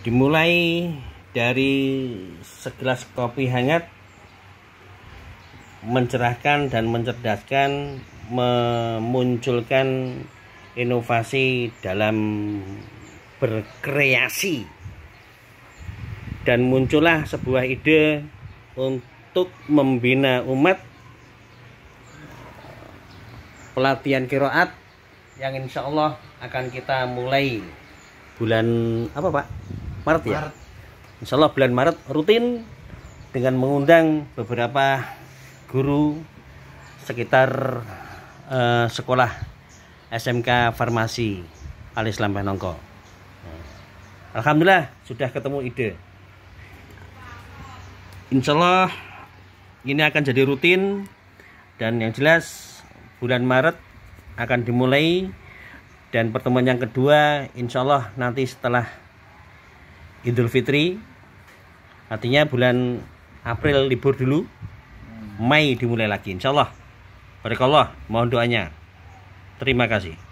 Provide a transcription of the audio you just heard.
dimulai dari segelas kopi hangat mencerahkan dan mencerdaskan memunculkan inovasi dalam berkreasi dan muncullah sebuah ide untuk membina umat pelatihan kiroat yang insya Allah akan kita mulai bulan apa pak Maret ya Maret. Insya Allah bulan Maret rutin dengan mengundang beberapa guru sekitar uh, sekolah SMK Farmasi Alis Islam Nongko. Hmm. Alhamdulillah sudah ketemu ide. Insya Allah ini akan jadi rutin dan yang jelas bulan Maret akan dimulai dan pertemuan yang kedua insya Allah nanti setelah Idul Fitri artinya bulan April libur dulu hmm. Mei dimulai lagi Insya Allah Barakallah mohon doanya terima kasih